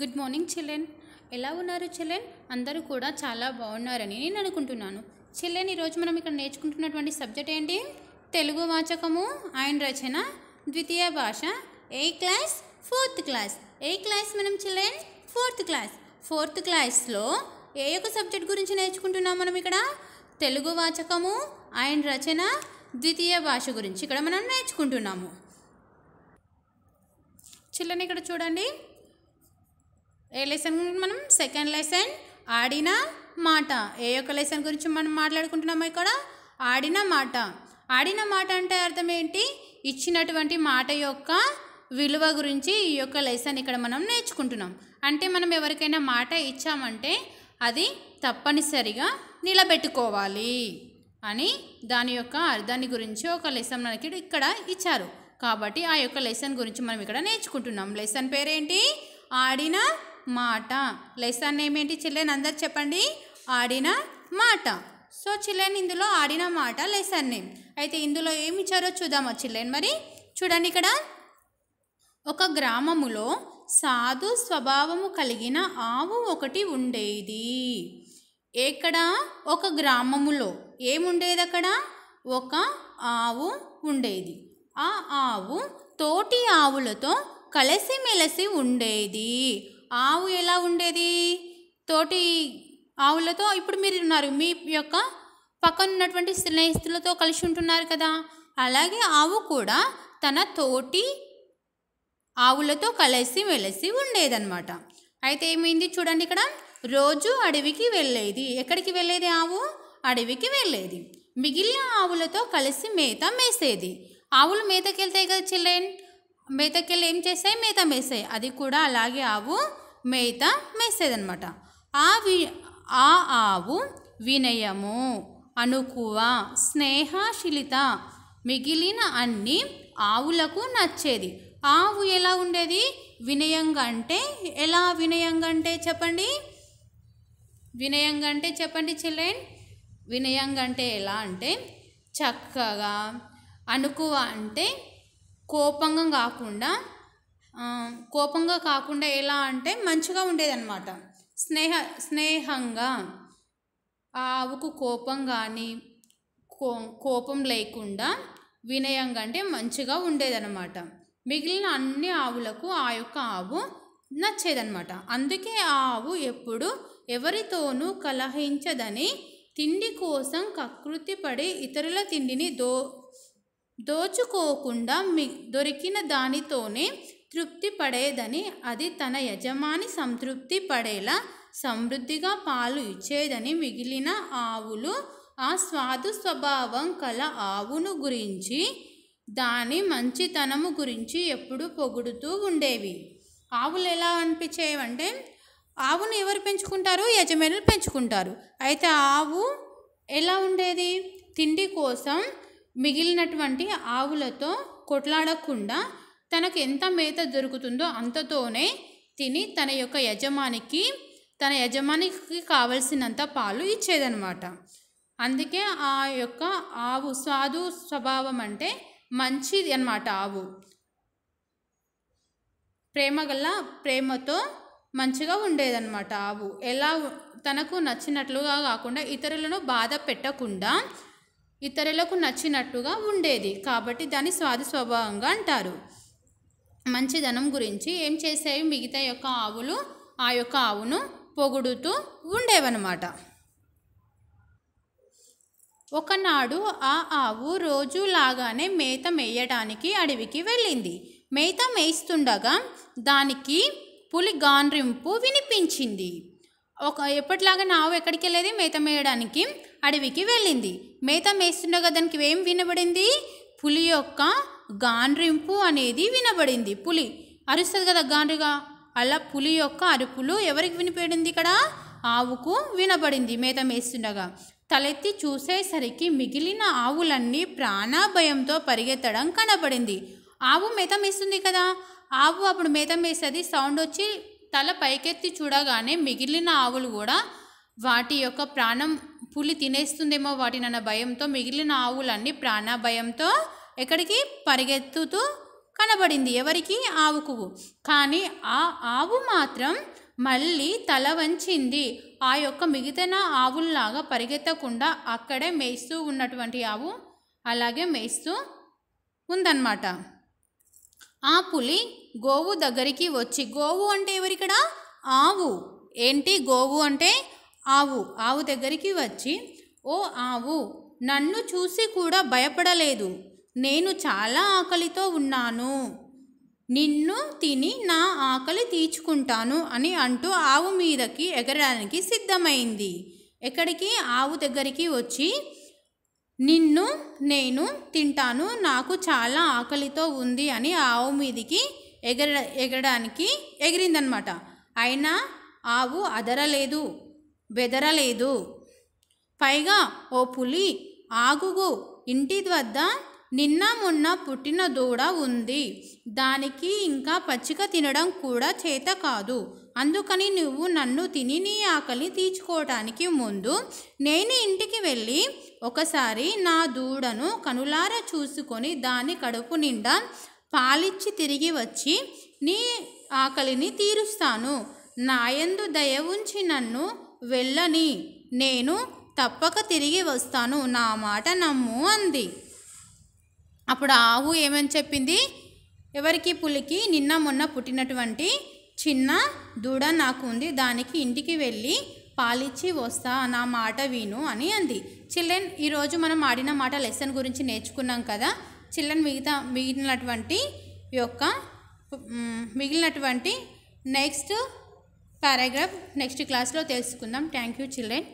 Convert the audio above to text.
good morning children ఎలా ఉన్నారు children అందరూ కూడా చాలా బాగున్నారని నేను అనుకుంటున్నాను చిల్డ్రన్ ఈరోజు మనం ఇక్కడ నేర్చుకుంటున్నటువంటి సబ్జెక్ట్ ఏంటి తెలుగు వాచకము ఆయన రచన ద్వితీయ భాష ఏ క్లాస్ ఫోర్త్ క్లాస్ ఏ క్లాస్ మనం చిల్లెన్ ఫోర్త్ క్లాస్ ఫోర్త్ క్లాస్లో ఏ యొక్క సబ్జెక్ట్ గురించి నేర్చుకుంటున్నాం మనం ఇక్కడ తెలుగు వాచకము ఆయన రచన ద్వితీయ భాష గురించి ఇక్కడ మనం నేర్చుకుంటున్నాము చిల్లని ఇక్కడ చూడండి ఏ లెసన్ మనం సెకండ్ లెసన్ ఆడిన మాట ఏ యొక్క లెసన్ గురించి మనం మాట్లాడుకుంటున్నాము ఇక్కడ ఆడిన మాట ఆడిన మాట అంటే అర్థం ఏంటి ఇచ్చినటువంటి మాట యొక్క విలువ గురించి ఈ యొక్క లెసన్ ఇక్కడ మనం నేర్చుకుంటున్నాం అంటే మనం ఎవరికైనా మాట ఇచ్చామంటే అది తప్పనిసరిగా నిలబెట్టుకోవాలి అని దాని యొక్క అర్థాన్ని గురించి ఒక లెసన్ మనకి ఇక్కడ ఇచ్చారు కాబట్టి ఆ యొక్క లెసన్ గురించి మనం ఇక్కడ నేర్చుకుంటున్నాం లెసన్ పేరేంటి ఆడిన మాట లెసన్ ఏమేంటి చిల్లెన్ అందరు చెప్పండి ఆడిన మాట సో చిల్లెన్ ఇందులో ఆడిన మాట లెసన్ నేమ్ అయితే ఇందులో ఏమి ఇచ్చారో చూద్దామా చిల్లెన్ మరి చూడండి ఇక్కడ ఒక గ్రామములో సాధు స్వభావము కలిగిన ఆవు ఒకటి ఉండేది ఎక్కడ ఒక గ్రామములో ఏముండేది అక్కడ ఒక ఆవు ఉండేది ఆ ఆవు తోటి ఆవులతో కలిసిమెలిసి ఉండేది ఆవు ఎలా ఉండేది తోటి ఆవులతో ఇప్పుడు మీరు ఉన్నారు మీ యొక్క పక్కన ఉన్నటువంటి స్నేహితులతో కలిసి ఉంటున్నారు కదా అలాగే ఆవు కూడా తన తోటి ఆవులతో కలిసి ఉండేది ఉండేదన్నమాట అయితే ఏమైంది చూడండి ఇక్కడ రోజు అడవికి వెళ్ళేది ఎక్కడికి వెళ్ళేది ఆవు అడవికి వెళ్ళేది మిగిలిన ఆవులతో కలిసి మేత మేసేది ఆవులు మేతకెళ్తాయి కదా చిల్డ్రన్ మేతకెళ్ళి ఏం చేస్తాయి మేత మేస్తాయి అది కూడా అలాగే ఆవు మేత అనమాట ఆ వి ఆ ఆవు వినయము అనుకువ స్నేహశీలిత మిగిలిన అన్ని ఆవులకు నచ్చేది ఆవు ఎలా ఉండేది వినయంగా అంటే ఎలా వినయంగా అంటే చెప్పండి వినయంగా అంటే చెప్పండి చిల్డ్రన్ వినయంగా అంటే ఎలా అంటే చక్కగా అనుకువ అంటే కోపంగా కాకుండా కోపంగా కాకుండా ఎలా అంటే మంచిగా ఉండేదన్నమాట స్నేహ స్నేహంగా ఆ ఆవుకు కోపం కానీ కో కోపం లేకుండా వినయంగా అంటే మంచిగా ఉండేదన్నమాట మిగిలిన అన్ని ఆవులకు ఆ యొక్క ఆవు నచ్చేదన్నమాట అందుకే ఆ ఆవు ఎప్పుడు ఎవరితోనూ కలహించదని తిండి కోసం కకృతి పడి ఇతరుల తిండిని దో దోచుకోకుండా మి దొరికిన దానితోనే తృప్తి పడేదని అది తన యజమాని సంతృప్తి పడేలా సమృద్ధిగా పాలు ఇచ్చేదని మిగిలిన ఆవులు ఆ స్వాదు స్వభావం కల ఆవును గురించి దాని మంచితనము గురించి ఎప్పుడు పొగుడుతూ ఉండేవి ఆవులు ఎలా అనిపించేవంటే ఆవును ఎవరు పెంచుకుంటారు యజమానులు పెంచుకుంటారు అయితే ఆవు ఎలా ఉండేది తిండి కోసం మిగిలినటువంటి ఆవులతో కొట్లాడకుండా తనకు ఎంత మేత దొరుకుతుందో అంతతోనే తిని తన యొక్క యజమానికి తన యజమానికి కావలసినంత పాలు ఇచ్చేదనమాట అందుకే ఆ యొక్క ఆవు సాధు స్వభావం అంటే మంచిది అనమాట ఆవు ప్రేమ గల ప్రేమతో మంచిగా ఉండేదన్నమాట ఆవు ఎలా తనకు నచ్చినట్లుగా కాకుండా ఇతరులను బాధ పెట్టకుండా ఇతరులకు నచ్చినట్టుగా ఉండేది కాబట్టి దాన్ని స్వాది స్వభావంగా అంటారు మంచి ధనం గురించి ఏం చేసేవి మిగతా యొక్క ఆవులు ఆ యొక్క ఆవును పొగుడుతూ ఉండేవన్నమాట ఒకనాడు ఆ ఆవు రోజులాగానే మేత మేయడానికి అడవికి వెళ్ళింది మేత మేయిస్తుండగా దానికి పులి గాన్రింపు వినిపించింది ఒక ఎప్పటిలాగా ఆవు ఎక్కడికి వెళ్ళేది మేత మేయడానికి అడవికి వెళ్ళింది మేత మేస్తుండగా దానికి ఏం వినబడింది పులి యొక్క గాండ్రింపు అనేది వినబడింది పులి అరుస్తుంది కదా గాండ్రిగా అలా పులి యొక్క అరుపులు ఎవరికి వినిపడింది ఇక్కడ ఆవుకు వినబడింది మేత మేస్తుండగా తలెత్తి చూసేసరికి మిగిలిన ఆవులన్నీ ప్రాణభయంతో పరిగెత్తడం కనబడింది ఆవు మేత మేస్తుంది కదా ఆవు అప్పుడు మేత మేస్తుంది సౌండ్ వచ్చి తల పైకెత్తి చూడగానే మిగిలిన ఆవులు కూడా వాటి యొక్క ప్రాణం పులి తినేస్తుందేమో వాటినన్న భయంతో మిగిలిన ఆవులన్నీ ప్రాణభయంతో ఎక్కడికి పరిగెత్తుతూ కనబడింది ఎవరికి ఆవుకు కానీ ఆ ఆవు మాత్రం మళ్ళీ తల వంచింది ఆ యొక్క మిగతన ఆవుల్లాగా పరిగెత్తకుండా అక్కడే మేస్తూ ఉన్నటువంటి ఆవు అలాగే మేస్తూ ఉందన్నమాట ఆ పులి గోవు దగ్గరికి వచ్చి గోవు అంటే ఎవరిక్కడ ఆవు ఏంటి గోవు అంటే ఆవు ఆవు దగ్గరికి వచ్చి ఓ ఆవు నన్ను చూసి కూడా భయపడలేదు నేను చాలా ఆకలితో ఉన్నాను నిన్ను తిని నా ఆకలి తీర్చుకుంటాను అని అంటూ ఆవు మీదకి ఎగరడానికి సిద్ధమైంది ఎక్కడికి ఆవు దగ్గరికి వచ్చి నిన్ను నేను తింటాను నాకు చాలా ఆకలితో ఉంది అని ఆవు మీదికి ఎగర ఎగరడానికి ఎగిరిందనమాట అయినా ఆవు అదరలేదు బెదరలేదు పైగా ఓ పులి ఆగుగు ఇంటి వద్ద నిన్న మొన్న పుట్టిన దూడ ఉంది దానికి ఇంకా పచ్చిక తినడం కూడా చేత కాదు అందుకని నువ్వు నన్ను తిని నీ ఆకలి తీర్చుకోవటానికి ముందు నేను ఇంటికి వెళ్ళి ఒకసారి నా దూడను కనులార చూసుకొని దాని కడుపు నిండా పాలిచ్చి తిరిగి వచ్చి నీ ఆకలిని తీరుస్తాను నాయందు దయ ఉంచి నన్ను వెళ్ళని నేను తప్పక తిరిగి వస్తాను నా మాట నమ్ము అంది అప్పుడు ఆవు ఏమని చెప్పింది ఎవరికి పులికి నిన్న మొన్న పుట్టినటువంటి చిన్న దూడ నాకు ఉంది దానికి ఇంటికి వెళ్ళి పాలిచ్చి వస్తా నా మాట విను అని అంది చిల్డ్రన్ ఈరోజు మనం ఆడిన మాట లెసన్ గురించి నేర్చుకున్నాం కదా చిల్డ్రన్ మిగతా మిగిలినటువంటి యొక్క మిగిలినటువంటి నెక్స్ట్ పారాగ్రాఫ్ నెక్స్ట్ క్లాస్లో తెలుసుకుందాం థ్యాంక్ యూ చిల్డ్రన్